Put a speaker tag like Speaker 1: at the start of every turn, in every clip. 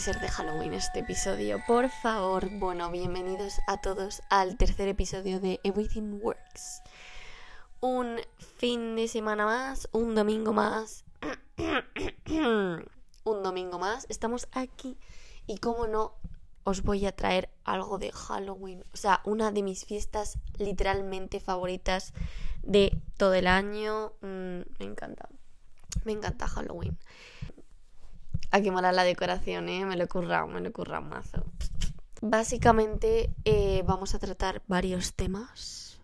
Speaker 1: ser de Halloween este episodio, por favor. Bueno, bienvenidos a todos al tercer episodio de Everything Works. Un fin de semana más, un domingo más. un domingo más. Estamos aquí y como no, os voy a traer algo de Halloween. O sea, una de mis fiestas literalmente favoritas de todo el año. Mm, me encanta. Me encanta Halloween. A mola la decoración, ¿eh? Me lo he currado, me lo he currado mazo. Básicamente eh, vamos a tratar varios temas.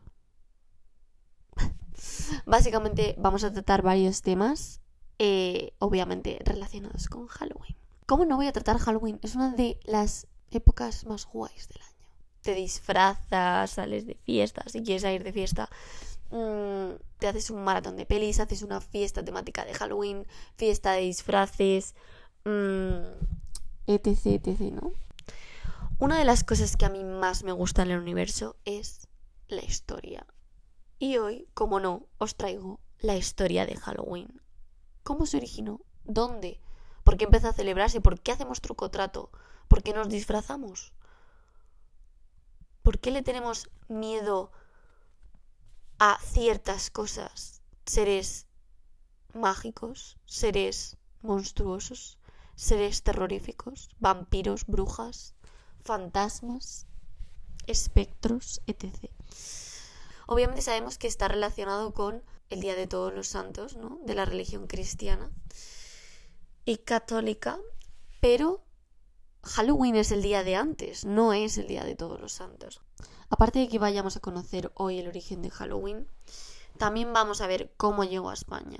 Speaker 1: Básicamente vamos a tratar varios temas, eh, obviamente relacionados con Halloween. ¿Cómo no voy a tratar Halloween? Es una de las épocas más guays del año. Te disfrazas, sales de fiesta, si quieres ir de fiesta, mm, te haces un maratón de pelis, haces una fiesta temática de Halloween, fiesta de disfraces, mmm, etc, etc, ¿no? Una de las cosas que a mí más me gusta en el universo es la historia. Y hoy, como no, os traigo la historia de Halloween. ¿Cómo se originó? ¿Dónde? ¿Por qué empezó a celebrarse? ¿Por qué hacemos truco trato? ¿Por qué nos disfrazamos? ¿Por qué le tenemos miedo a ciertas cosas? Seres mágicos, seres monstruosos, seres terroríficos, vampiros, brujas, fantasmas, espectros, etc. Obviamente sabemos que está relacionado con el Día de Todos los Santos, ¿no? De la religión cristiana y católica, pero Halloween es el día de antes, no es el Día de Todos los Santos. Aparte de que vayamos a conocer hoy el origen de Halloween, también vamos a ver cómo llegó a España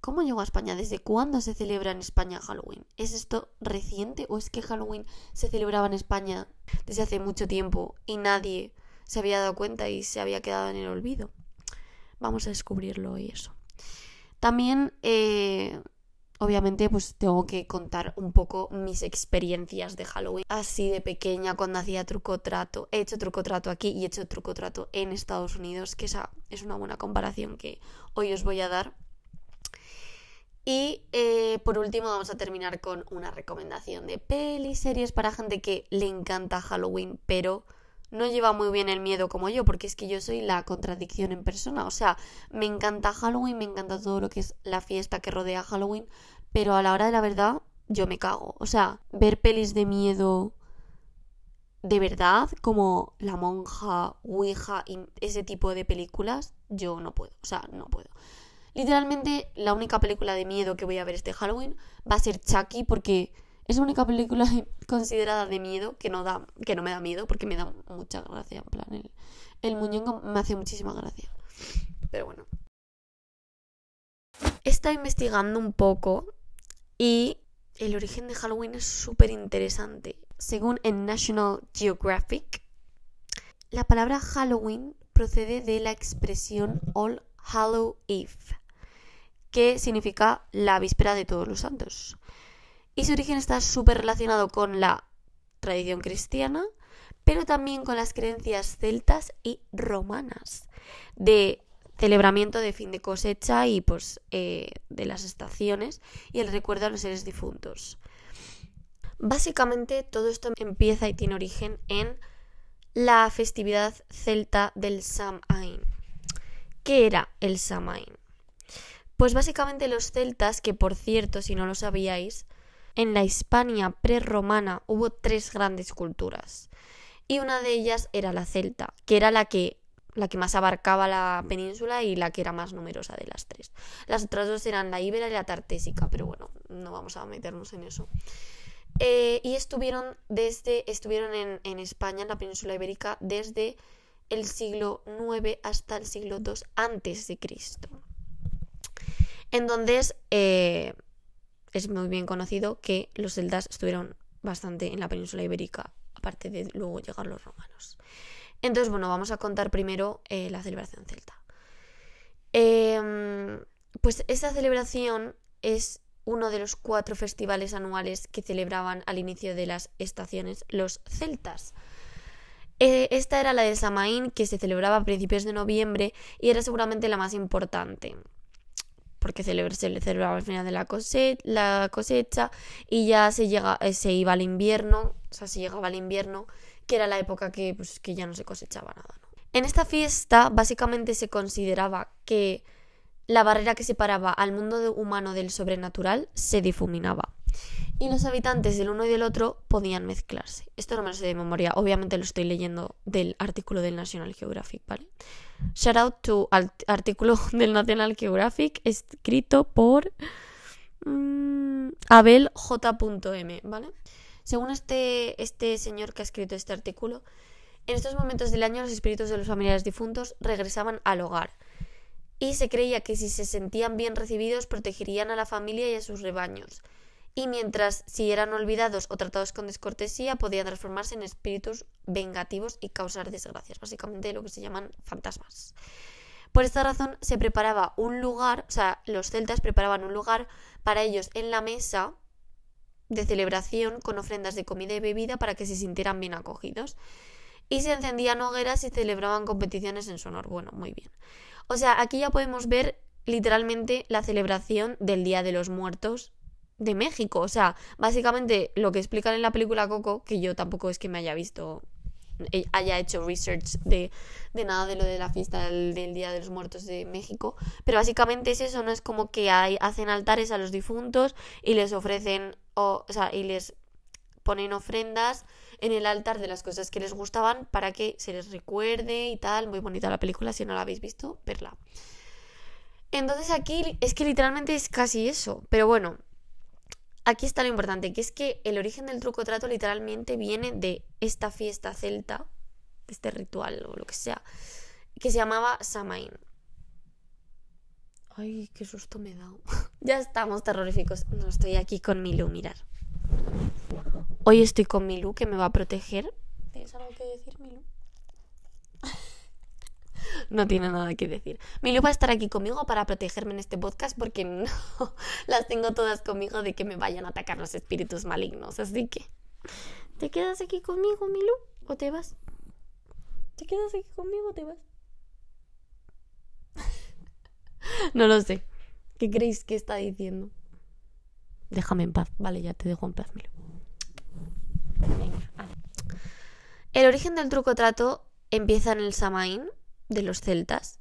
Speaker 1: ¿Cómo llegó a España? ¿Desde cuándo se celebra en España Halloween? ¿Es esto reciente o es que Halloween se celebraba en España desde hace mucho tiempo y nadie se había dado cuenta y se había quedado en el olvido? Vamos a descubrirlo hoy eso. También, eh, obviamente, pues tengo que contar un poco mis experiencias de Halloween. Así de pequeña, cuando hacía truco trato. He hecho truco trato aquí y he hecho truco trato en Estados Unidos, que esa es una buena comparación que hoy os voy a dar y eh, por último vamos a terminar con una recomendación de pelis, series para gente que le encanta Halloween, pero no lleva muy bien el miedo como yo, porque es que yo soy la contradicción en persona. O sea, me encanta Halloween, me encanta todo lo que es la fiesta que rodea Halloween, pero a la hora de la verdad yo me cago. O sea, ver pelis de miedo de verdad, como La Monja, Ouija y ese tipo de películas, yo no puedo. O sea, no puedo. Literalmente, la única película de miedo que voy a ver este Halloween va a ser Chucky, porque es la única película considerada de miedo que no, da, que no me da miedo, porque me da mucha gracia. En plan, el, muñeco me hace muchísima gracia. Pero bueno. He estado investigando un poco y el origen de Halloween es súper interesante. Según el National Geographic, la palabra Halloween procede de la expresión All Hallow Eve, que significa la víspera de todos los santos. Y su origen está súper relacionado con la tradición cristiana, pero también con las creencias celtas y romanas de celebramiento de fin de cosecha y pues eh, de las estaciones y el recuerdo a los seres difuntos. Básicamente todo esto empieza y tiene origen en la festividad celta del Samhain. ¿Qué era el Samhain? Pues básicamente los celtas, que por cierto, si no lo sabíais, en la Hispania prerromana hubo tres grandes culturas. Y una de ellas era la celta, que era la que, la que más abarcaba la península y la que era más numerosa de las tres. Las otras dos eran la íbera y la tartésica, pero bueno, no vamos a meternos en eso. Eh, y estuvieron, desde, estuvieron en, en España, en la península ibérica, desde el siglo IX hasta el siglo II antes de Cristo. Entonces, eh, es muy bien conocido que los celtas estuvieron bastante en la península ibérica, aparte de luego llegar los romanos. Entonces, bueno, vamos a contar primero eh, la celebración celta. Em, pues esta celebración es uno de los cuatro festivales anuales que celebraban al inicio de las estaciones los celtas. Eh, esta era la de Samaín, que se celebraba a principios de noviembre y era seguramente la más importante porque se, celebraba al final de la, la cosecha y ya se, llega, eh, se iba al invierno, o sea, se llegaba al invierno, que era la época que, pues, que ya no se cosechaba nada. En esta fiesta básicamente se consideraba que la barrera que separaba al mundo humano del sobrenatural se difuminaba y los habitantes del uno y del otro podían mezclarse. Esto no me lo sé de memoria, obviamente lo estoy leyendo del artículo del National Geographic, ¿vale? Shout out to artículo del National Geographic escrito por mmm, Abel J.M, ¿vale? Según este, este señor que ha escrito este artículo, en estos momentos del año los espíritus de los familiares difuntos regresaban al hogar y se creía que si se sentían bien recibidos protegerían a la familia y a sus rebaños y mientras si eran olvidados o tratados con descortesía podían transformarse en espíritus vengativos y causar desgracias, básicamente lo que se llaman fantasmas. Por esta razón se preparaba un lugar, o sea, los celtas preparaban un lugar para ellos en la mesa de celebración con ofrendas de comida y bebida para que se sintieran bien acogidos. Y se encendían hogueras y celebraban competiciones en su honor. Bueno, muy bien. O sea, aquí ya podemos ver literalmente la celebración del Día de los Muertos de México. O sea, básicamente lo que explican en la película Coco, que yo tampoco es que me haya visto, eh, haya hecho research de, de nada de lo de la fiesta del, Día de los Muertos de México, pero básicamente es eso, no es como que hay, hacen altares a los difuntos y les ofrecen, o, o sea, y les ponen ofrendas en el altar de las cosas que les gustaban para que se les recuerde y tal. Muy bonita la película, si no la habéis visto, verla. Entonces aquí es que literalmente es casi eso, pero bueno, aquí está lo importante, que es que el origen del truco trato literalmente viene de esta fiesta celta, de este ritual o lo que sea, que se llamaba Samain. Ay, qué susto me he dado. ya estamos terroríficos. No estoy aquí con Milu, mirar. Hoy estoy con Milu, que me va a proteger. ¿Tienes algo que decir, Milu? no tiene nada que decir. Milu va a estar aquí conmigo para protegerme en este podcast porque no las tengo todas conmigo de que me vayan a atacar los espíritus malignos. Así que, ¿te quedas aquí conmigo, Milu? ¿O te vas? ¿Te quedas aquí conmigo o te vas? no lo sé. ¿Qué creéis que está diciendo? Déjame en paz. Vale, ya te dejo en paz, Milu. Ah. El origen del truco trato empieza en el Samaín de los celtas.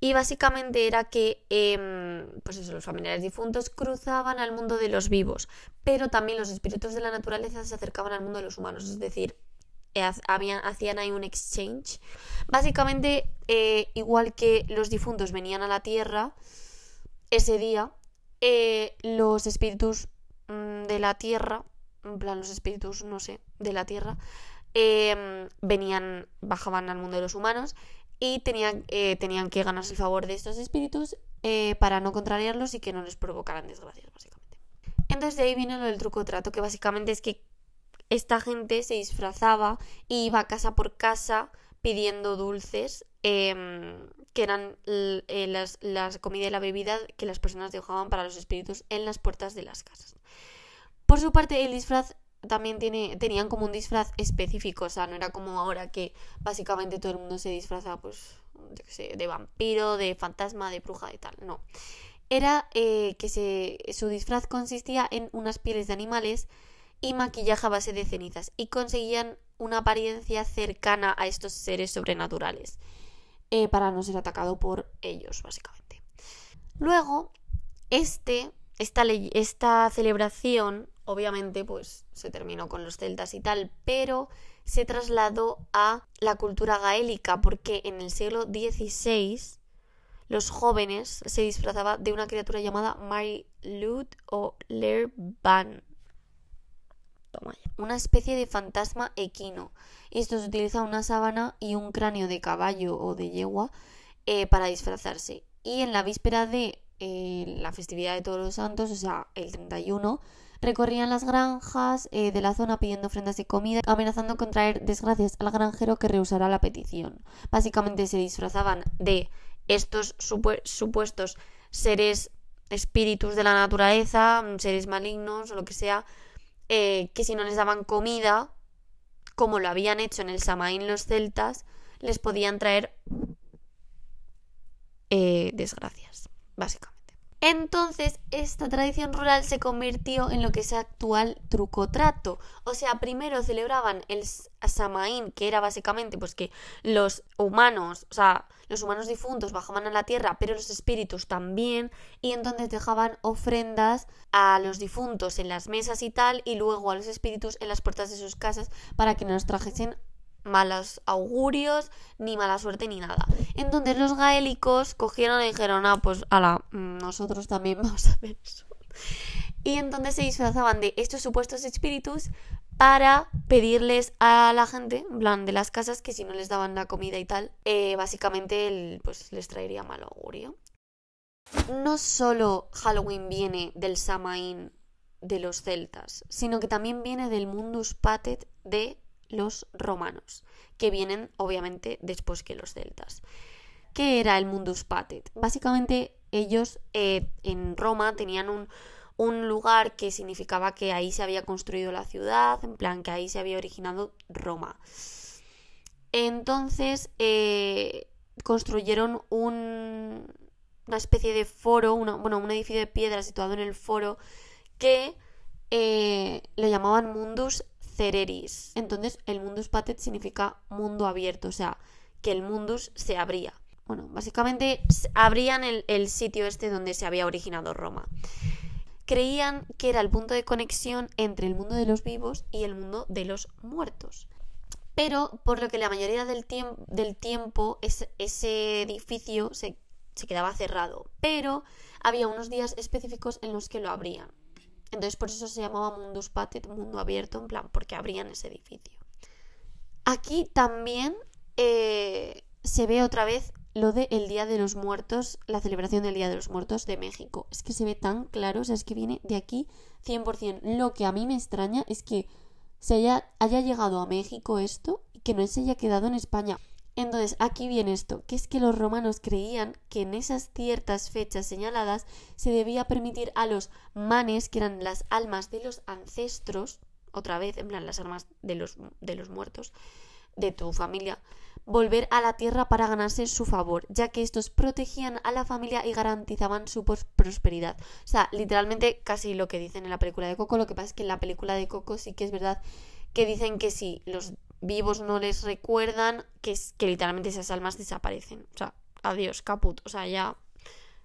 Speaker 1: Y básicamente era que em, pues los familiares difuntos cruzaban al mundo de los vivos, pero también los espíritus de la naturaleza se acercaban al mundo de los humanos, es decir, eh, habían, hacían ahí un exchange. Básicamente, eh, igual que los difuntos venían a la Tierra ese día, eh, los espíritus mm, de la Tierra, en plan los espíritus, no sé, de la Tierra, em, venían, bajaban al mundo de los humanos y tenían, eh, tenían que ganarse el favor de estos espíritus eh, para no contrariarlos y que no les provocaran desgracias, básicamente. Entonces de ahí viene lo del truco trato, que básicamente es que esta gente se disfrazaba e iba casa por casa pidiendo dulces em, que eran eh, la las, comida y la bebida que las personas dejaban para los espíritus en las puertas de las casas. Por su parte, el disfraz también tiene, tenían como un disfraz específico, o sea, no era como ahora que básicamente todo el mundo se disfraza, pues, sé, de vampiro, de fantasma, de bruja y tal, no. Era eh, que su disfraz consistía en unas pieles de animales y maquillaje a base de cenizas y conseguían una apariencia cercana a estos seres sobrenaturales eh, para no ser atacado por ellos, básicamente. Luego, este, esta, esta celebración obviamente pues se terminó con los celtas y tal, pero se trasladó a la cultura gaélica porque en el siglo XVI los jóvenes se disfrazaban de una criatura llamada Mary o Lerban. Toma Una especie de fantasma equino. Esto se utiliza una sábana y un cráneo de caballo o de yegua eh, para disfrazarse. Y en la víspera de eh, la festividad de Todos los Santos, o sea, el 31, Recorrían las granjas eh, de la zona pidiendo ofrendas y comida, amenazando con traer desgracias al granjero que rehusara la petición. Básicamente se disfrazaban de estos supuestos seres espíritus de la naturaleza, mm, seres malignos o lo que sea, eh, que si no les daban comida, como lo habían hecho en el Samaín los celtas, les podían traer eh, desgracias, básicamente. Entonces, esta tradición rural se convirtió en lo que es actual trucotrato. O sea, primero celebraban el Samaín, que era básicamente pues que los humanos, o sea, los humanos difuntos bajaban a la tierra, pero los espíritus también, y entonces dejaban ofrendas a los difuntos en las mesas y tal, y luego a los espíritus en las puertas de sus casas para que nos trajesen malos augurios, ni mala suerte, ni nada. Entonces los gaélicos cogieron y dijeron, ah, pues la, mm, nosotros también vamos a ver eso. Y entonces se disfrazaban de estos supuestos espíritus para pedirles a la gente, en plan de las casas, que si no les daban la comida y tal, eh, básicamente pues les traería mal augurio. No solo Halloween viene del Samaín de los celtas, sino que también viene del mundus patet de los romanos, que vienen obviamente después que los celtas. ¿Qué era el mundus patet? Básicamente ellos eh, en Roma tenían un, lugar que significaba que ahí se había construido la ciudad, en plan que ahí se había originado Roma. Entonces eh, construyeron un, una especie de foro, bueno, un edificio de piedra situado en el foro que eh, lo llamaban Mundus cereris. Entonces, el mundus patet significa mundo abierto, o sea, que el mundus se abría. Bueno, básicamente abrían el, sitio este donde se había originado Roma. Creían que era el punto de conexión entre el mundo de los vivos y el mundo de los muertos pero por lo que la mayoría del, del tiempo ese edificio se, se, quedaba cerrado, pero había unos días específicos en los que lo abrían. Entonces por eso se llamaba Mundus Patet, mundo abierto, en plan, porque abrían ese edificio. Aquí también eh, se ve otra vez lo de el Día de los Muertos, la celebración del Día de los Muertos de México. Es que se ve tan claro, o sea, es que viene de aquí 100%. Lo que a mí me extraña es que se haya, haya llegado a México esto y que no se haya quedado en España. Entonces, aquí viene esto, que es que los romanos creían que en esas ciertas fechas señaladas se debía permitir a los manes, que eran las almas de los ancestros, otra vez, en plan, las almas de los, de los muertos, de tu familia, volver a la tierra para ganarse su favor, ya que estos protegían a la familia y garantizaban su prosperidad. O sea, literalmente casi lo que dicen en la película de Coco, lo que pasa es que en la película de Coco sí que es verdad que dicen que sí los vivos no les recuerdan, que, es, que literalmente esas almas desaparecen. O sea, adiós, caput. O sea, ya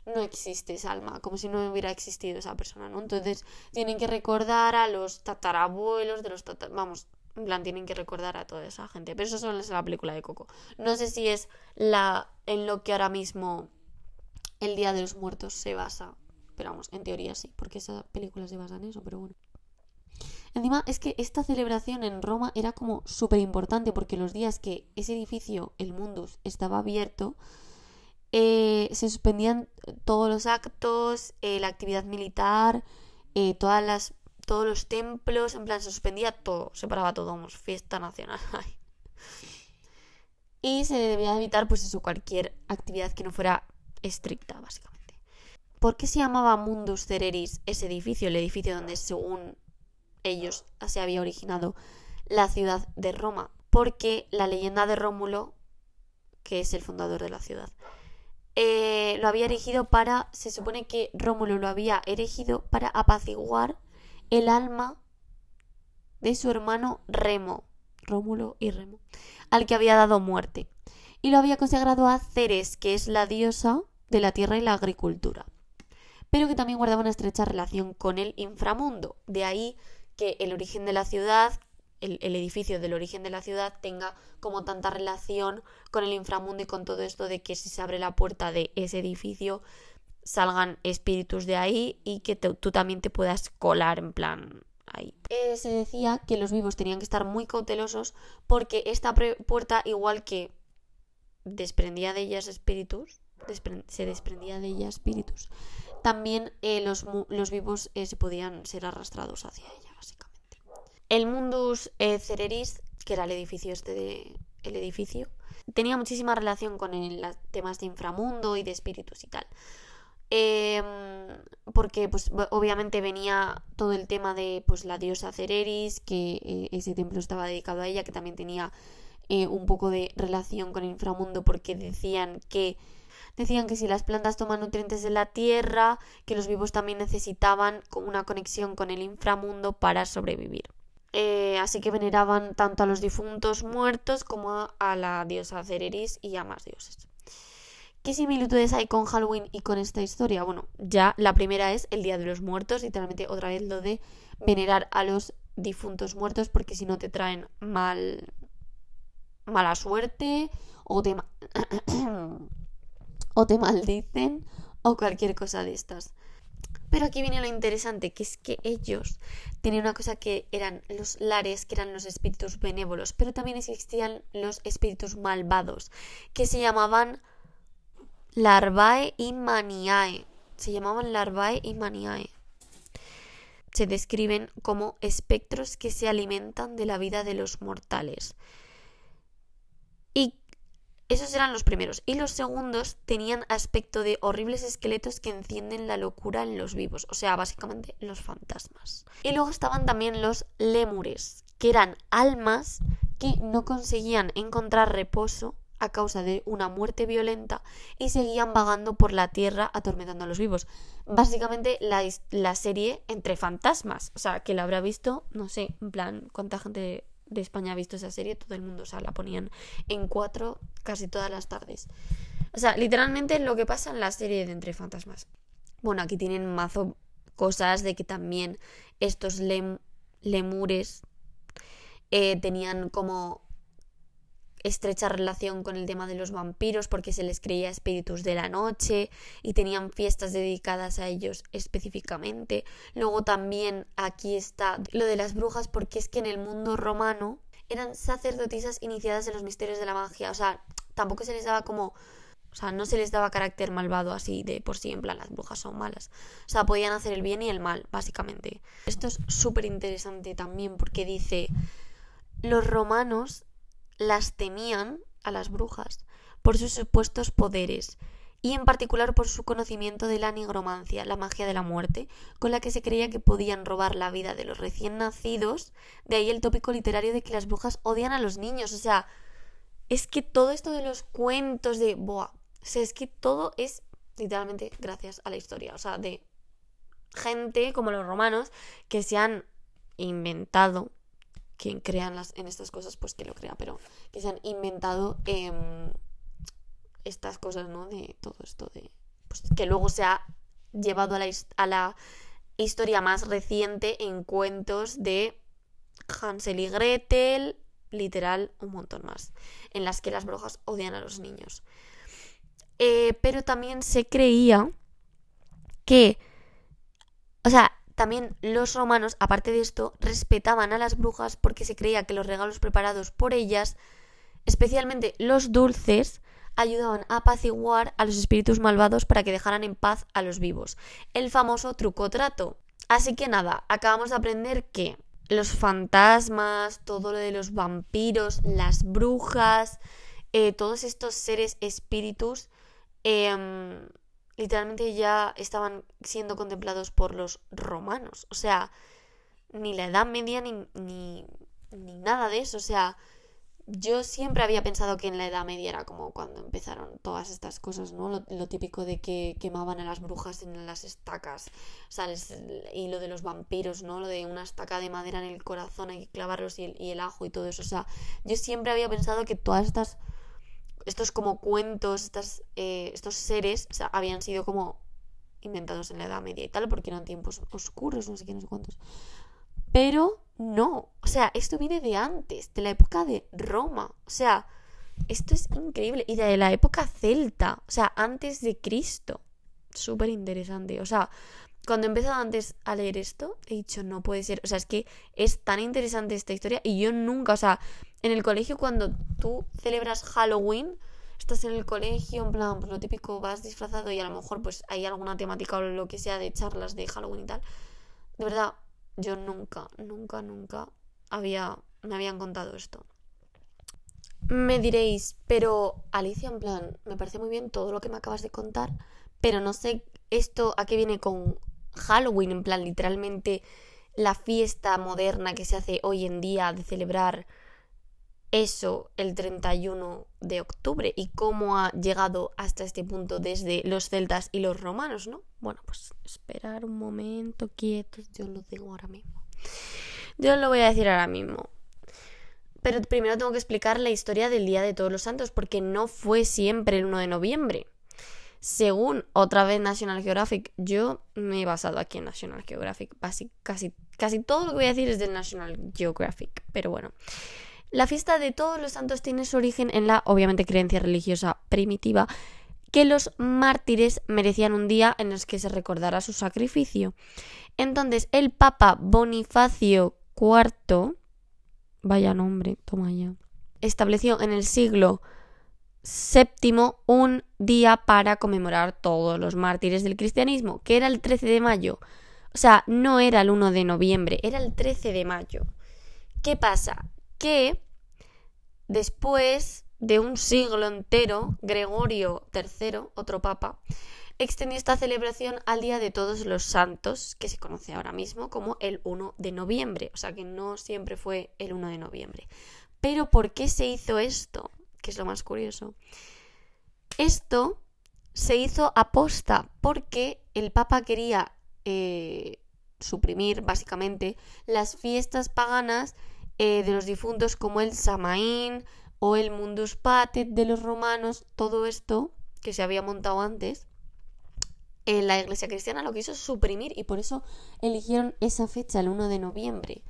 Speaker 1: no existe esa alma, como si no hubiera existido esa persona, ¿no? Entonces tienen que recordar a los tatarabuelos de los tatarabuelos, Vamos, en plan, tienen que recordar a toda esa gente. Pero eso solo es la película de Coco. No sé si es la en lo que ahora mismo el Día de los Muertos se basa. Pero vamos, en teoría sí, porque esa película se basa en eso, pero bueno. Encima es que esta celebración en Roma era como súper importante porque los días que ese edificio, el Mundus, estaba abierto, eh, se suspendían todos los actos, eh, la actividad militar, eh, todas las, todos los templos, en plan se suspendía todo, se paraba todo, vamos, fiesta nacional. y se debía evitar pues eso, cualquier actividad que no fuera estricta, básicamente. ¿Por qué se llamaba Mundus Cereris ese edificio, el edificio donde según ellos ah, se había originado la ciudad de Roma, porque la leyenda de Rómulo, que es el fundador de la ciudad, eh, lo había erigido para, se supone que Rómulo lo había erigido para apaciguar el alma de su hermano Remo, Rómulo y Remo, al que había dado muerte, y lo había consagrado a Ceres, que es la diosa de la tierra y la agricultura, pero que también guardaba una estrecha relación con el inframundo, de ahí que el origen de la ciudad, el, edificio del origen de la ciudad tenga como tanta relación con el inframundo y con todo esto de que si se abre la puerta de ese edificio salgan espíritus de ahí y que tú también te puedas colar en plan ahí. Eh, se decía que los vivos tenían que estar muy cautelosos porque esta puerta igual que desprendía de ellas espíritus, se desprendía de ella espíritus, también eh, los, vivos eh, se podían ser arrastrados hacia ella. El Mundus eh, Cereris, que era el edificio este de, el edificio, tenía muchísima relación con los temas de inframundo y de espíritus y tal. Em, porque pues obviamente venía todo el tema de pues la diosa Cereris, que eh, ese templo estaba dedicado a ella, que también tenía eh, un poco de relación con el inframundo porque decían que Decían que si las plantas toman nutrientes de la tierra, que los vivos también necesitaban una conexión con el inframundo para sobrevivir. Eh, así que veneraban tanto a los difuntos muertos como a la diosa Cereris y a más dioses. ¿Qué similitudes hay con Halloween y con esta historia? Bueno, ya la primera es el Día de los Muertos, literalmente otra vez lo de venerar a los difuntos muertos porque si no te traen mal mala suerte o te o te maldicen o cualquier cosa de estas. Pero aquí viene lo interesante, que es que ellos tenían una cosa que eran los lares, que eran los espíritus benévolos, pero también existían los espíritus malvados, que se llamaban larvae y maniae. Se llamaban larvae y maniae. Se describen como espectros que se alimentan de la vida de los mortales y esos eran los primeros. Y los segundos tenían aspecto de horribles esqueletos que encienden la locura en los vivos, o sea, básicamente los fantasmas. Y luego estaban también los lémures, que eran almas que no conseguían encontrar reposo a causa de una muerte violenta y seguían vagando por la tierra atormentando a los vivos. Básicamente la, la serie entre fantasmas, o sea, que la habrá visto, no sé, en plan, cuánta gente de España ha visto esa serie, todo el mundo, o sea, la ponían en cuatro casi todas las tardes. O sea, literalmente lo que pasa en la serie de Entre Fantasmas. Bueno, aquí tienen mazo cosas de que también estos lemures eh, tenían como estrecha relación con el tema de los vampiros porque se les creía espíritus de la noche y tenían fiestas dedicadas a ellos específicamente. Luego también aquí está lo de las brujas porque es que en el mundo romano eran sacerdotisas iniciadas en los misterios de la magia, o sea, tampoco se les daba como o sea, no se les daba carácter malvado así de por sí, en plan, las brujas son malas. O sea, podían hacer el bien y el mal, básicamente. Esto es súper interesante también porque dice, los romanos las temían a las brujas por sus supuestos poderes y en particular por su conocimiento de la nigromancia, la magia de la muerte, con la que se creía que podían robar la vida de los recién nacidos, de ahí el tópico literario de que las brujas odian a los niños, o sea, es que todo esto de los cuentos de boa, o sea, es que todo es literalmente gracias a la historia, o sea, de gente como los romanos que se han inventado quien crean las, en estas cosas, pues que lo crea, pero que se han inventado em, estas cosas, ¿no? De todo esto, de pues, que luego se ha llevado a la, a la historia más reciente en cuentos de Hansel y Gretel, literal, un montón más, en las que las brujas odian a los niños. Eh, pero también se creía que, o sea, también los romanos, aparte de esto, respetaban a las brujas porque se creía que los regalos preparados por ellas, especialmente los dulces, ayudaban a apaciguar a los espíritus malvados para que dejaran en paz a los vivos. El famoso truco trato. Así que nada, acabamos de aprender que los fantasmas, todo lo de los vampiros, las brujas, eh, todos estos seres espíritus, em, literalmente ya estaban siendo contemplados por los romanos. O sea, ni la Edad Media ni, nada de eso. O sea, yo siempre había pensado que en la Edad Media era como cuando empezaron todas estas cosas, ¿no? Lo, típico de que quemaban a las brujas en las estacas, o sea, y lo de los vampiros, ¿no? Lo de una estaca de madera en el corazón, hay que clavarlos y el, y el ajo y todo eso. O sea, yo siempre había pensado que todas estas estos como cuentos, estas, eh, estos seres o sea, habían sido como inventados en la Edad Media y tal, porque eran tiempos oscuros, no sé qué, no sé cuántos. Pero no, o sea, esto viene de antes, de la época de Roma, o sea, esto es increíble, y de la época celta, o sea, antes de Cristo, súper interesante, o sea, cuando he empezado antes a leer esto, he dicho, no puede ser, o sea, es que es tan interesante esta historia y yo nunca, o sea, en el colegio cuando tú celebras Halloween, estás en el colegio, en plan, pues lo típico, vas disfrazado y a lo mejor pues hay alguna temática o lo que sea de charlas de Halloween y tal. De verdad, yo nunca, nunca, nunca había, me habían contado esto. Me diréis, pero Alicia, en plan, me parece muy bien todo lo que me acabas de contar, pero no sé esto a qué viene con Halloween, en plan, literalmente la fiesta moderna que se hace hoy en día de celebrar eso el 31 de octubre y cómo ha llegado hasta este punto desde los celtas y los romanos, ¿no? Bueno, pues esperar un momento, quietos, yo lo digo ahora mismo. Yo lo voy a decir ahora mismo. Pero primero tengo que explicar la historia del Día de Todos los Santos, porque no fue siempre el 1 de noviembre. Según otra vez National Geographic, yo me he basado aquí en National Geographic. Casi, casi, todo lo que voy a decir es del National Geographic, pero bueno. La fiesta de todos los santos tiene su origen en la, obviamente, creencia religiosa primitiva que los mártires merecían un día en el que se recordara su sacrificio. Entonces, el Papa Bonifacio IV, vaya nombre, toma ya, estableció en el siglo VII un día para conmemorar todos los mártires del cristianismo, que era el 13 de mayo. O sea, no era el 1 de noviembre, era el 13 de mayo. ¿Qué pasa? que después de un siglo entero, Gregorio III, otro papa, extendió esta celebración al Día de Todos los Santos, que se conoce ahora mismo como el 1 de noviembre, o sea que no siempre fue el 1 de noviembre. Pero ¿por qué se hizo esto? Que es lo más curioso. Esto se hizo aposta porque el Papa quería eh, suprimir básicamente las fiestas paganas eh, de los difuntos como el Samaín o el Mundus Patet de los romanos, todo esto que se había montado antes, en la iglesia cristiana lo quiso suprimir y por eso eligieron esa fecha, el 1 de noviembre.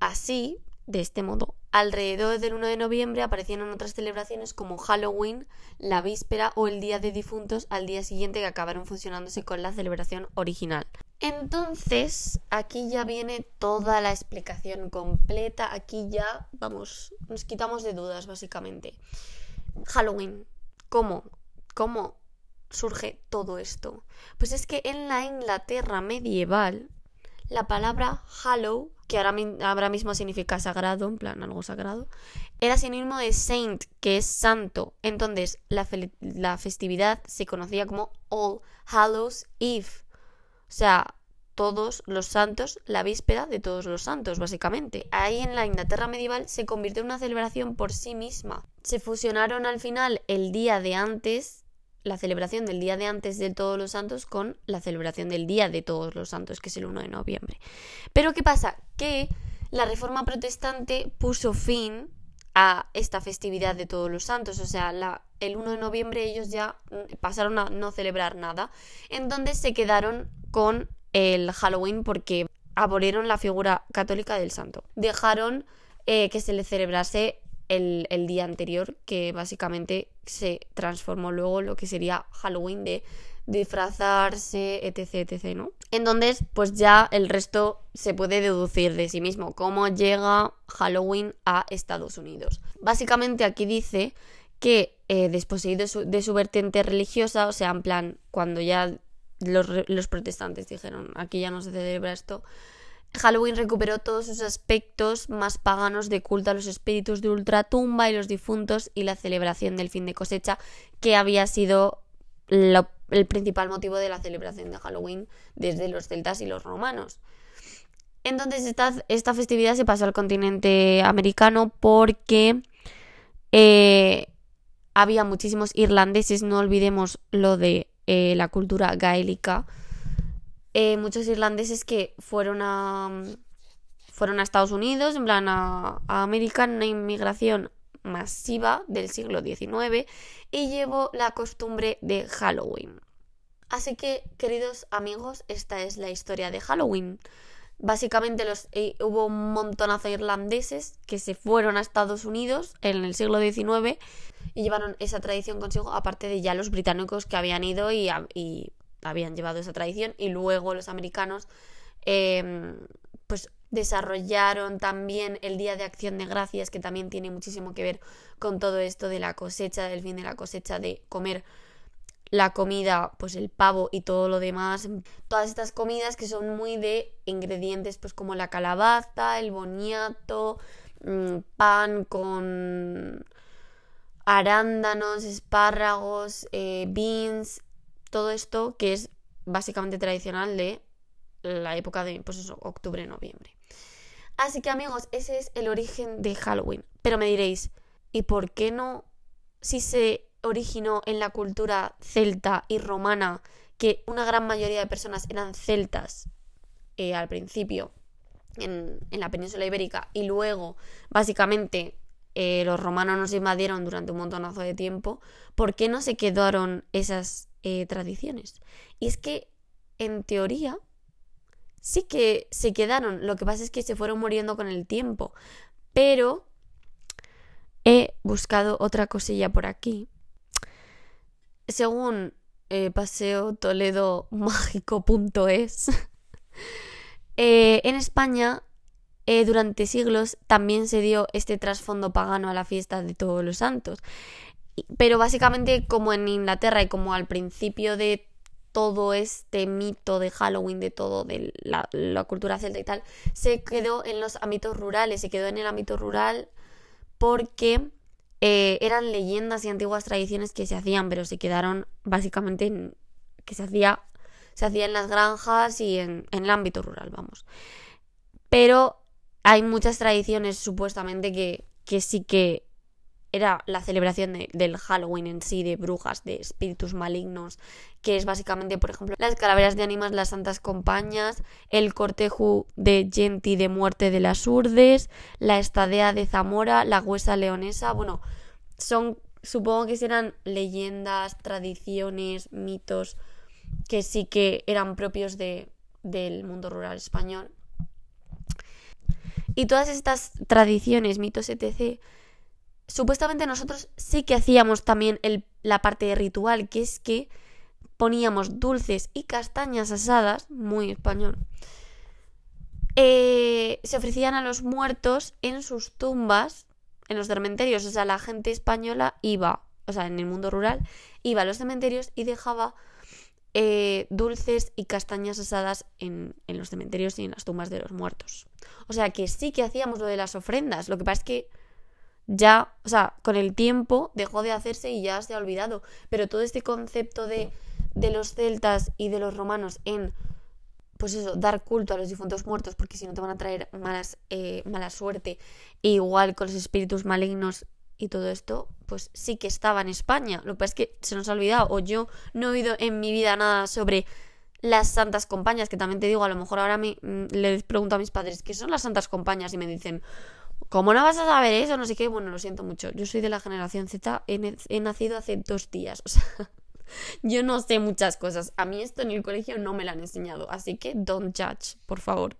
Speaker 1: Así, de este modo, Alrededor del 1 de noviembre aparecieron otras celebraciones como Halloween, la víspera o el Día de Difuntos al día siguiente que acabaron fusionándose con la celebración original. Entonces, aquí ya viene toda la explicación completa, aquí ya, vamos, nos quitamos de dudas básicamente. Halloween, ¿cómo? ¿Cómo surge todo esto? Pues es que en la Inglaterra medieval la palabra hallow, que ahora, mismo significa sagrado, en plan algo sagrado, era sinónimo de saint, que es santo. Entonces, la, la festividad se conocía como All Hallows Eve. O sea, todos los santos, la víspera de todos los santos, básicamente. Ahí en la Inglaterra medieval se convirtió en una celebración por sí misma. Se fusionaron al final el día de antes la celebración del día de antes de todos los santos con la celebración del día de todos los santos, que es el 1 de noviembre. Pero ¿qué pasa? Que la reforma protestante puso fin a esta festividad de todos los santos, o sea, el 1 de noviembre ellos ya pasaron a no celebrar nada, en donde se quedaron con el Halloween porque abolieron la figura católica del santo, dejaron eh, que se le celebrase el, día anterior, que básicamente se transformó luego lo que sería Halloween de disfrazarse, etc, etc, ¿no? Entonces, pues ya el resto se puede deducir de sí mismo, cómo llega Halloween a Estados Unidos. Básicamente aquí dice que eh, desposeído de su, vertiente religiosa, o sea, en plan, cuando ya los, los, protestantes dijeron, aquí ya no se celebra esto, Halloween recuperó todos sus aspectos más paganos de culto a los espíritus de ultratumba y los difuntos y la celebración del fin de cosecha, que había sido el principal motivo de la celebración de Halloween desde los celtas y los romanos. Entonces esta, esta festividad se pasó al continente americano porque eh, había muchísimos irlandeses, no olvidemos lo de eh, la cultura gaélica eh, muchos irlandeses que fueron a, mm, fueron a Estados Unidos, en plan a, América, una inmigración masiva del siglo XIX y llevó la costumbre de Halloween. Así que, queridos amigos, esta es la historia de Halloween. Básicamente eh, hubo un montonazo de irlandeses que se fueron a Estados Unidos en el siglo XIX y llevaron esa tradición consigo, aparte de ya los británicos que habían ido y habían llevado esa tradición y luego los americanos em, pues desarrollaron también el Día de Acción de Gracias que también tiene muchísimo que ver con todo esto de la cosecha, del fin de la cosecha, de comer la comida, pues el pavo y todo lo demás, todas estas comidas que son muy de ingredientes pues como la calabaza, el boniato, mm, pan con arándanos, espárragos, eh, beans, todo esto que es básicamente tradicional de la época de, pues octubre, noviembre. Así que amigos, ese es el origen de Halloween. Pero me diréis, ¿y por qué no si se originó en la cultura celta y romana, que una gran mayoría de personas eran celtas eh, al principio en, la península ibérica y luego básicamente eh, los romanos nos invadieron durante un montonazo de tiempo, ¿por qué no se quedaron esas eh, tradiciones. Y es que, en teoría, sí que se quedaron, lo que pasa es que se fueron muriendo con el tiempo, pero he buscado otra cosilla por aquí. Según eh, paseotoledomágico.es, eh, en España eh, durante siglos también se dio este trasfondo pagano a la fiesta de todos los santos. Pero básicamente como en Inglaterra y como al principio de todo este mito de Halloween, de todo, de la, cultura celta y tal, se quedó en los ámbitos rurales, se quedó en el ámbito rural porque eh, eran leyendas y antiguas tradiciones que se hacían, pero se quedaron básicamente en que se hacía, se hacía en las granjas y en, el ámbito rural, vamos. Pero hay muchas tradiciones supuestamente que sí que era la celebración del Halloween en sí, de brujas, de espíritus malignos, que es básicamente, por ejemplo, las calaveras de ánimas, las santas compañías, el cortejo de Genti de muerte de las urdes, la estadea de Zamora, la huesa leonesa, bueno, son, supongo que serán leyendas, tradiciones, mitos, que sí que eran propios de, del mundo rural español. Y todas estas tradiciones, mitos, etc., supuestamente nosotros sí que hacíamos también la parte de ritual, que es que poníamos dulces y castañas asadas, muy español, eh, se ofrecían a los muertos en sus tumbas, en los cementerios. O sea, la gente española iba, o sea, en el mundo rural, iba a los cementerios y dejaba eh, dulces y castañas asadas en, en los cementerios y en las tumbas de los muertos. O sea, que sí que hacíamos lo de las ofrendas. Lo que pasa es que ya, o sea, con el tiempo dejó de hacerse y ya se ha olvidado. Pero todo este concepto de, de los celtas y de los romanos en, pues eso, dar culto a los difuntos muertos, porque si no te van a traer malas, eh, mala suerte, e igual con los espíritus malignos y todo esto, pues sí que estaba en España. Lo que pasa es que se nos ha olvidado, o yo no he oído en mi vida nada sobre las santas compañías, que también te digo, a lo mejor ahora me, mm, les pregunto a mis padres, ¿qué son las santas compañías? Y me dicen, ¿Cómo no vas a saber eso? No sé qué. Bueno, lo siento mucho. Yo soy de la generación Z. He, nacido hace dos días. O sea, yo no sé muchas cosas. A mí esto ni el colegio no me lo han enseñado, así que don't judge, por favor.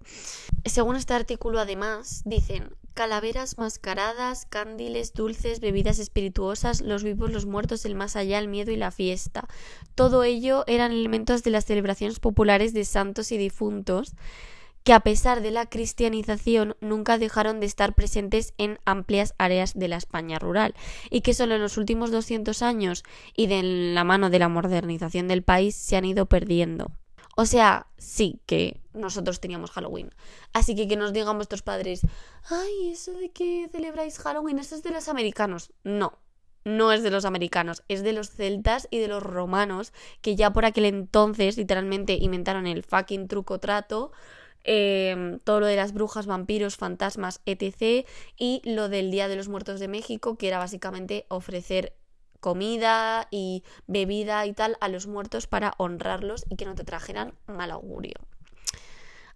Speaker 1: Según este artículo, además, dicen calaveras mascaradas, cándiles, dulces, bebidas espirituosas, los vivos, los muertos, el más allá, el miedo y la fiesta. Todo ello eran elementos de las celebraciones populares de santos y difuntos que a pesar de la cristianización nunca dejaron de estar presentes en amplias áreas de la España rural y que solo en los últimos 200 años y de la mano de la modernización del país se han ido perdiendo. O sea, sí que nosotros teníamos Halloween. Así que que nos digan vuestros padres, ay, eso de que celebráis Halloween, eso es de los americanos. No, no es de los americanos, es de los celtas y de los romanos que ya por aquel entonces literalmente inventaron el fucking truco trato Em, todo lo de las brujas, vampiros, fantasmas, etc. Y lo del Día de los Muertos de México, que era básicamente ofrecer comida y bebida y tal a los muertos para honrarlos y que no te trajeran mal augurio.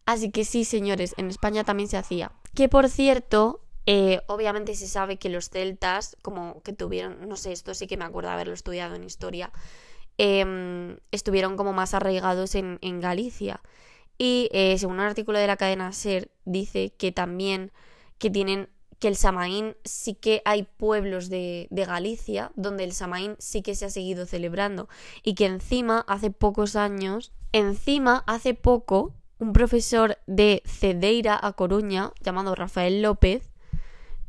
Speaker 1: Así que sí, señores, en España también se hacía. Que por cierto, eh, obviamente se sabe que los celtas, como que tuvieron, no sé, esto sí que me acuerdo haberlo estudiado en historia, em, estuvieron como más arraigados en, en Galicia. Y eh, según un artículo de la cadena SER dice que también que tienen que el Samaín sí que hay pueblos de, Galicia donde el Samaín sí que se ha seguido celebrando y que encima hace pocos años, encima hace poco, un profesor de Cedeira a Coruña llamado Rafael López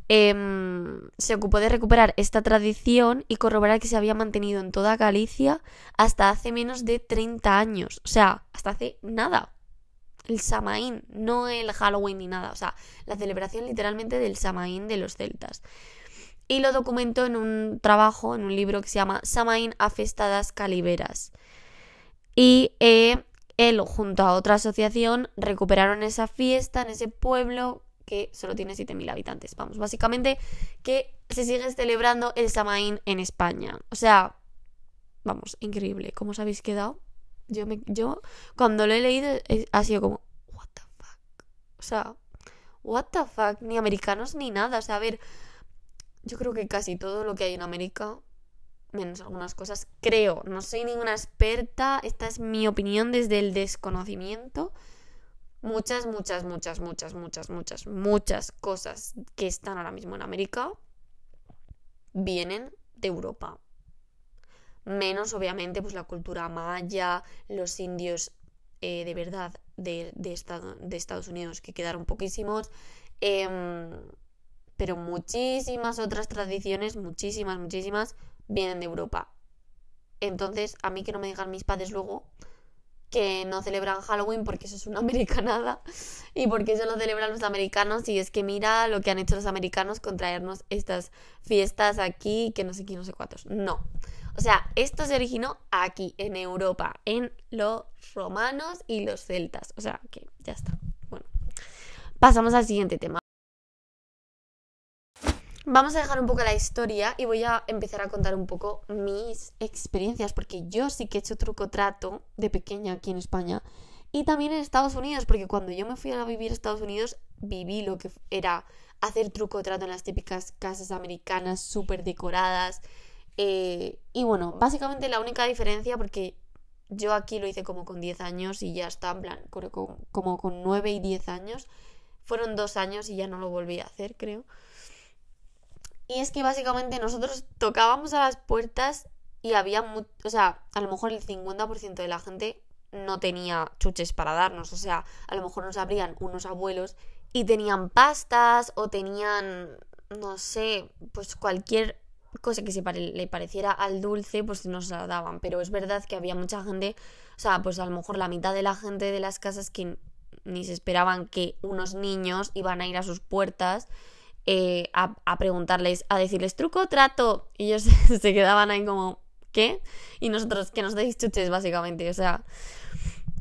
Speaker 1: em, se ocupó de recuperar esta tradición y corroborar que se había mantenido en toda Galicia hasta hace menos de 30 años, o sea, hasta hace nada el Samaín, no el Halloween ni nada, o sea, la celebración literalmente del Samaín de los celtas. Y lo documentó en un trabajo, en un libro que se llama Samaín a Festadas Caliberas. Y eh, él, junto a otra asociación, recuperaron esa fiesta en ese pueblo que solo tiene 7.000 habitantes. Vamos, básicamente que se sigue celebrando el Samaín en España. O sea, vamos, increíble. ¿Cómo os habéis quedado? Yo, cuando lo he leído ha sido como, what the fuck. O sea, what the fuck, ni americanos ni nada. O sea, a ver, yo creo que casi todo lo que hay en América, menos algunas cosas, creo, no soy ninguna experta, esta es mi opinión desde el desconocimiento. Muchas, muchas, muchas, muchas, muchas, muchas, muchas cosas que están ahora mismo en América vienen de Europa menos obviamente pues la cultura maya, los indios eh, de verdad de, Estados Unidos que quedaron poquísimos, em, pero muchísimas otras tradiciones, muchísimas, muchísimas, vienen de Europa. Entonces, a mí que no me digan mis padres luego que no celebran Halloween porque eso es una americanada y porque eso lo celebran los americanos y es que mira lo que han hecho los americanos con traernos estas fiestas aquí que no sé quién, no sé cuántos. No. O sea, esto se originó aquí, en Europa, en los romanos y los celtas. O sea, que ya está. Bueno, pasamos al siguiente tema. Vamos a dejar un poco la historia y voy a empezar a contar un poco mis experiencias, porque yo sí que he hecho truco trato de pequeña aquí en España y también en Estados Unidos, porque cuando yo me fui a vivir a Estados Unidos viví lo que era hacer truco trato en las típicas casas americanas súper decoradas, eh, y bueno, básicamente la única diferencia, porque yo aquí lo hice como con 10 años y ya está, en plan, como con 9 y 10 años, fueron dos años y ya no lo volví a hacer, creo. Y es que básicamente nosotros tocábamos a las puertas y había, o sea, a lo mejor el 50% de la gente no tenía chuches para darnos, o sea, a lo mejor nos abrían unos abuelos y tenían pastas o tenían, no sé, pues cualquier cosa que se le pareciera al dulce, pues no se la daban. Pero es verdad que había mucha gente, o sea, pues a lo mejor la mitad de la gente de las casas que ni se esperaban que unos niños iban a ir a sus puertas eh, a, preguntarles, a decirles truco o trato. Y ellos se quedaban ahí como, ¿qué? Y nosotros, que nos deis chuches, básicamente, o sea.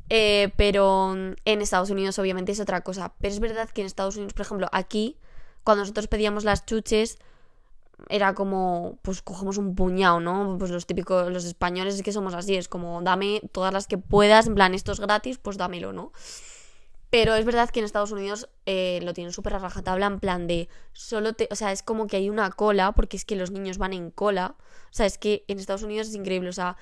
Speaker 1: Eh, pero en Estados Unidos, obviamente, es otra cosa. Pero es verdad que en Estados Unidos, por ejemplo, aquí, cuando nosotros pedíamos las chuches, era como, pues cogemos un puñado, ¿no? Pues los típicos, los españoles es que somos así, es como, dame todas las que puedas, en plan, esto es gratis, pues dámelo, ¿no? Pero es verdad que en Estados Unidos eh, lo tienen súper a rajatabla, en plan de, solo te, o sea, es como que hay una cola, porque es que los niños van en cola, o sea, es que en Estados Unidos es increíble, o sea,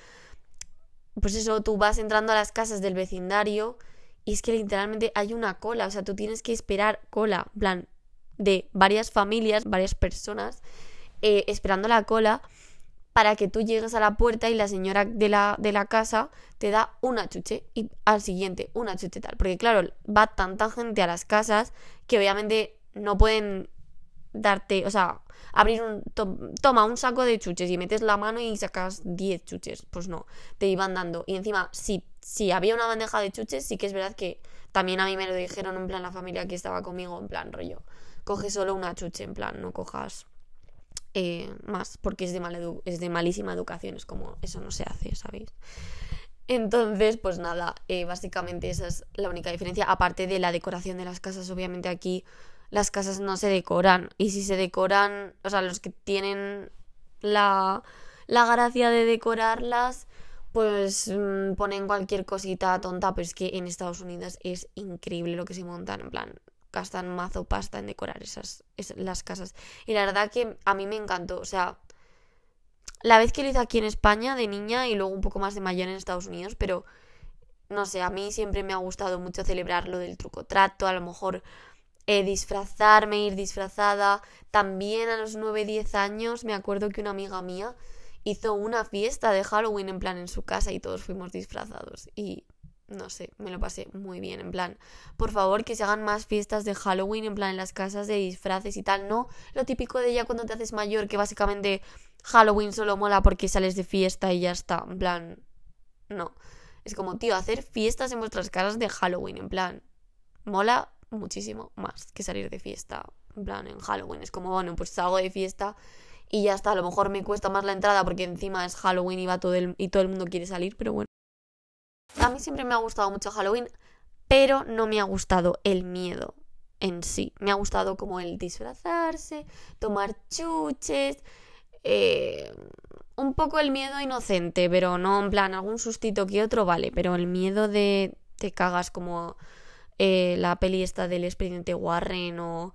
Speaker 1: pues eso, tú vas entrando a las casas del vecindario y es que literalmente hay una cola, o sea, tú tienes que esperar cola, en plan, de varias familias, varias personas eh, esperando la cola para que tú llegues a la puerta y la señora de la, de la casa te da una chuche y al siguiente una chuche tal. Porque claro, va tanta gente a las casas que obviamente no pueden darte, o sea, abrir un... toma un saco de chuches y metes la mano y sacas 10 chuches. Pues no, te iban dando. Y encima, si, si había una bandeja de chuches, sí que es verdad que también a mí me lo dijeron en plan la familia que estaba conmigo, en plan rollo. Coge solo una chuche, en plan, no cojas eh, más, porque es de, mal es de malísima educación, es como, eso no se hace, ¿sabéis? Entonces, pues nada, eh, básicamente esa es la única diferencia, aparte de la decoración de las casas, obviamente aquí las casas no se decoran, y si se decoran, o sea, los que tienen la, la gracia de decorarlas, pues mm, ponen cualquier cosita tonta, pero es que en Estados Unidos es increíble lo que se montan, en plan, gastan mazo pasta en decorar esas, las casas. Y la verdad que a mí me encantó. O sea, la vez que lo hice aquí en España de niña y luego un poco más de mayor en Estados Unidos, pero no sé, a mí siempre me ha gustado mucho celebrar lo del truco trato, a lo mejor eh, disfrazarme, ir disfrazada. También a los 9-10 años me acuerdo que una amiga mía hizo una fiesta de Halloween en plan en su casa y todos fuimos disfrazados. Y no sé, me lo pasé muy bien, en plan, por favor que se hagan más fiestas de Halloween, en plan, en las casas de disfraces y tal, no lo típico de ya cuando te haces mayor, que básicamente Halloween solo mola porque sales de fiesta y ya está, en plan, no, es como, tío, hacer fiestas en vuestras casas de Halloween, en plan, mola muchísimo más que salir de fiesta, en plan, en Halloween, es como, bueno, pues salgo de fiesta y ya está, a lo mejor me cuesta más la entrada porque encima es Halloween y, va todo el, y todo el mundo quiere salir, pero bueno. A mí siempre me ha gustado mucho Halloween, pero no me ha gustado el miedo en sí. Me ha gustado como el disfrazarse, tomar chuches, eh, un poco el miedo inocente, pero no en plan algún sustito que otro, vale, pero el miedo de te cagas como eh, la peli esta del expediente Warren o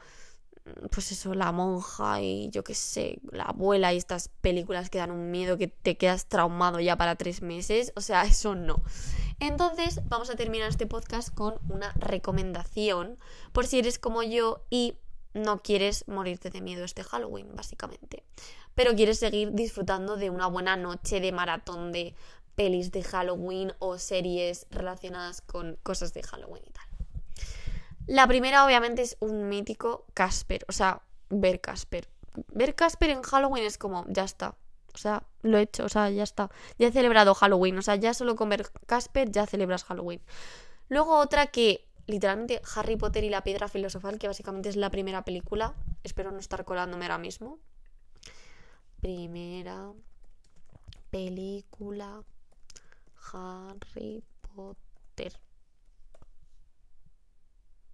Speaker 1: pues eso, la monja y yo qué sé, la abuela y estas películas que dan un miedo que te quedas traumado ya para tres meses, o sea, eso no. Entonces vamos a terminar este podcast con una recomendación por si eres como yo y no quieres morirte de miedo este Halloween, básicamente, pero quieres seguir disfrutando de una buena noche de maratón de pelis de Halloween o series relacionadas con cosas de Halloween y tal. La primera, obviamente, es un mítico Casper. O sea, ver Casper. Ver Casper en Halloween es como, ya está. O sea, lo he hecho, o sea, ya está. Ya he celebrado Halloween. O sea, ya solo con ver Casper ya celebras Halloween. Luego otra que, literalmente, Harry Potter y la piedra filosofal, que básicamente es la primera película. Espero no estar colándome ahora mismo. Primera película Harry Potter.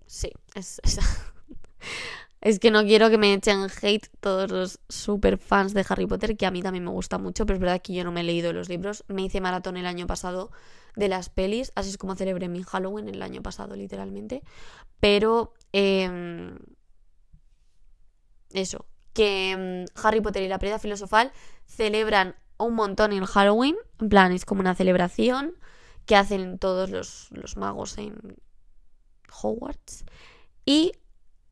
Speaker 1: Sí, es, es, que no quiero que me echen hate todos los super fans de Harry Potter, que a mí también me gusta mucho, pero es verdad que yo no me he leído los libros. Me hice maratón el año pasado de las pelis, así es como celebré mi Halloween el año pasado, literalmente. Pero... Em, eso, que em, Harry Potter y la piedra filosofal celebran un montón en Halloween, en plan es como una celebración que hacen todos los magos en, Hogwarts. Y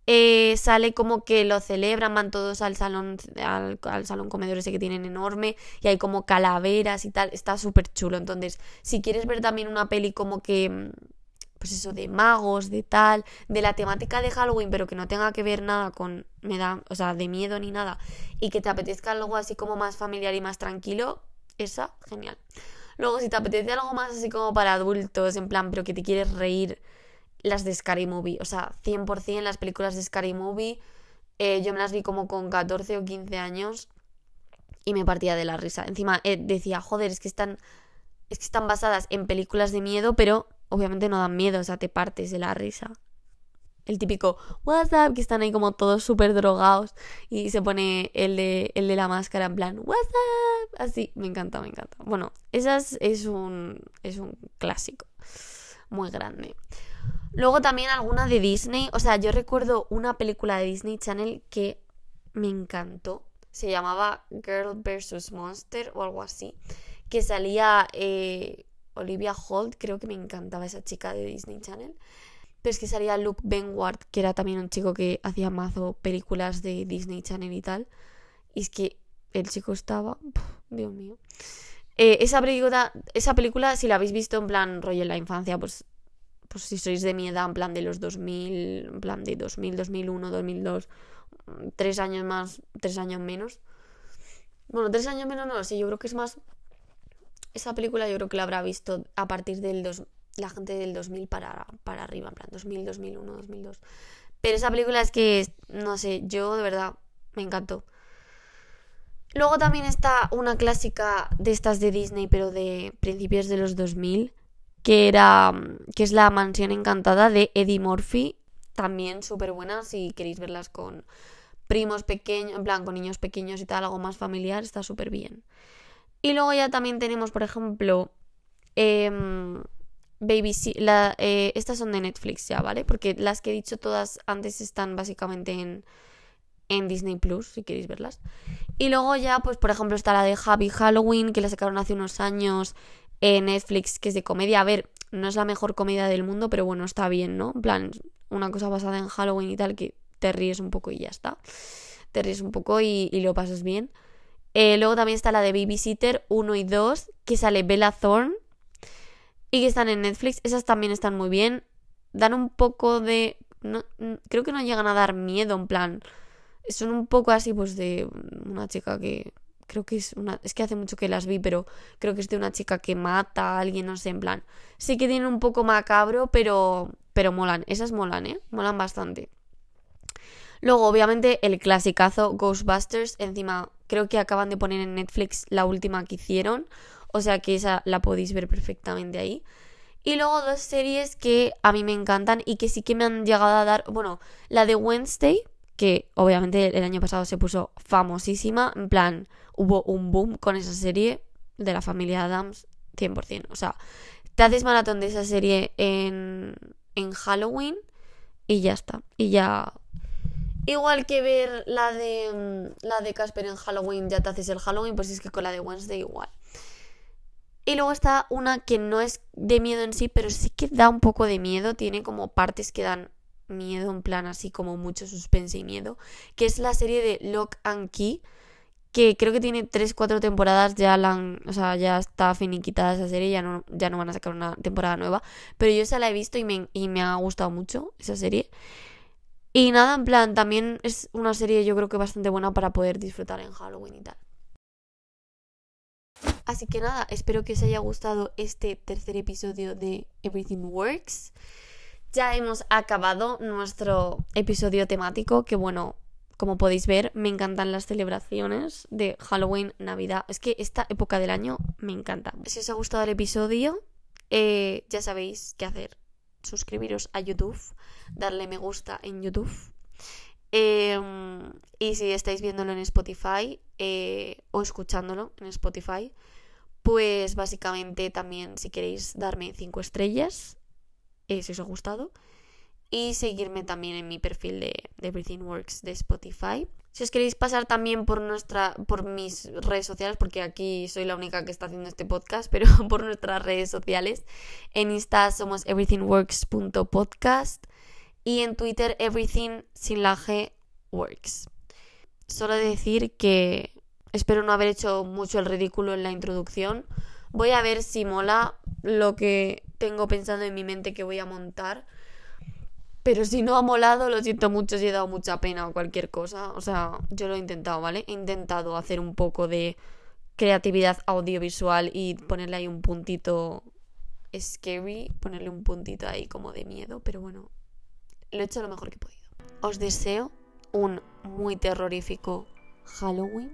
Speaker 1: eh, sale como que lo celebran, van todos al salón, al, al, salón comedor ese que tienen enorme y hay como calaveras y tal, está súper chulo. Entonces, si quieres ver también una peli como que, mm, pues eso, de magos, de tal, de la temática de Halloween, pero que no tenga que ver nada con, me da, o sea, de miedo ni nada, y que te apetezca algo así como más familiar y más tranquilo, esa, genial. Luego, si te apetece algo más así como para adultos, en plan, pero que te quieres reír las de Scary Movie. O sea, 100% las películas de Scary Movie. Eh, yo me las vi como con 14 o 15 años y me partía de la risa. Encima eh, decía, joder, es que están. Es que están basadas en películas de miedo, pero obviamente no dan miedo, o sea, te partes de la risa. El típico WhatsApp que están ahí como todos súper drogados y se pone el de, el de la máscara en plan WhatsApp, Así, me encanta, me encanta. Bueno, esas es un, es un clásico muy grande. Luego también alguna de Disney. O sea, yo recuerdo una película de Disney Channel que me encantó. Se llamaba Girl vs. Monster o algo así. Que salía eh, Olivia Holt. Creo que me encantaba esa chica de Disney Channel. Pero es que salía Luke Benward, que era también un chico que hacía mazo películas de Disney Channel y tal. Y es que el chico estaba. Dios mío. Eh, esa, película, esa película, si la habéis visto en plan rollo en la infancia, pues pues si sois de mi edad, en plan de los 2000, en plan de 2000, 2001, 2002, tres años más, tres años menos. Bueno, tres años menos no, sé. yo creo que es más... Esa película yo creo que la habrá visto a partir del dos, la gente del 2000 para, para arriba, en plan 2000, 2001, 2002.
Speaker 2: Pero esa película es que,
Speaker 1: no sé, yo de verdad me encantó. Luego también está una clásica de estas de Disney, pero de principios de los 2000, que era que es la mansión encantada de Eddie Murphy también súper buena si queréis verlas con primos pequeños en plan con niños pequeños y tal algo más familiar está súper bien y luego ya también tenemos por ejemplo em, Baby eh, estas son de Netflix ya vale porque las que he dicho todas antes están básicamente en en Disney Plus, si queréis verlas. Y luego ya, pues por ejemplo, está la de Javi Halloween, que la sacaron hace unos años Netflix, que es de comedia. A ver, no es la mejor comedia del mundo, pero bueno, está bien, ¿no? En plan, una cosa basada en Halloween y tal, que te ríes un poco y ya está. Te ríes un poco y, lo pasas bien. Eh, luego también está la de Babysitter 1 y 2, que sale Bella Thorne y que están en Netflix. Esas también están muy bien. Dan un poco de. No, creo que no llegan a dar miedo, en plan. Son un poco así, pues, de una chica que creo que es una, es que hace mucho que las vi, pero creo que es de una chica que mata a alguien, no sé, en plan. Sí que tienen un poco macabro, pero, pero molan, esas molan, ¿eh? Molan bastante. Luego, obviamente, el clasicazo Ghostbusters, encima creo que acaban de poner en Netflix la última que hicieron, o sea que esa la podéis ver perfectamente ahí. Y luego dos series que a mí me encantan y que sí que me han llegado a dar, bueno, la de Wednesday, que obviamente el año pasado se puso famosísima, en plan, hubo un boom con esa serie de la familia Adams 100%. O sea, te haces maratón de esa serie en, Halloween y ya está. Y ya... Igual que ver la de mm, la de Casper en Halloween, ya te haces el Halloween, pues es que con la de Wednesday igual. Y luego está una que no es de miedo en sí, pero sí que da un poco de miedo, tiene como partes que dan miedo, en plan así como mucho suspense y miedo, que es la serie de Lock and Key, que creo que tiene 3, 4 temporadas, ya la o sea, ya está finiquitada esa serie, ya no, ya no van a sacar una temporada nueva, pero yo esa la he visto y me, y me ha gustado mucho esa serie. Y nada, en plan, también es una serie yo creo que bastante buena para poder disfrutar en Halloween y tal. Así que nada, espero que os haya gustado este tercer episodio de Everything Works ya hemos acabado nuestro episodio temático, que bueno, como podéis ver, me encantan las celebraciones de Halloween, Navidad. Es que esta época del año me encanta. Si os ha gustado el episodio, eh, ya sabéis qué hacer. Suscribiros a YouTube, darle me gusta en YouTube. Em, y si estáis viéndolo en Spotify eh, o escuchándolo en Spotify, pues básicamente también si queréis darme 5 estrellas eh, si os ha gustado. Y seguirme también en mi perfil de, Everything Works de Spotify. Si os queréis pasar también por nuestra, por mis redes sociales, porque aquí soy la única que está haciendo este podcast, pero por nuestras redes sociales. En Insta somos everythingworks.podcast y en Twitter everything sin la G works. Solo decir que espero no haber hecho mucho el ridículo en la introducción. Voy a ver si mola lo que tengo pensando en mi mente que voy a montar. Pero si no ha molado, lo siento mucho si he dado mucha pena o cualquier cosa. O sea, yo lo he intentado, ¿vale? He intentado hacer un poco de creatividad audiovisual y ponerle ahí un puntito scary, ponerle un puntito ahí como de miedo, pero bueno, lo he hecho lo mejor que he podido. Os deseo un muy terrorífico Halloween.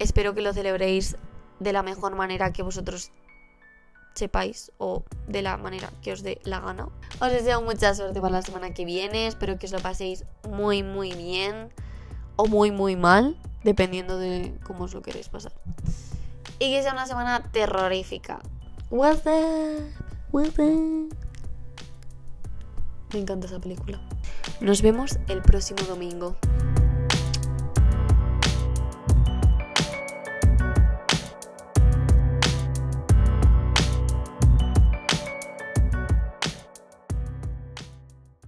Speaker 1: Espero que lo celebréis de la mejor manera que vosotros sepáis o de la manera que os dé la gana. Os deseo mucha suerte para la semana que viene, espero que os lo paséis muy muy bien o muy muy mal, dependiendo de cómo os lo queréis pasar. Y que sea una semana terrorífica. Me encanta esa película. Nos vemos el próximo domingo.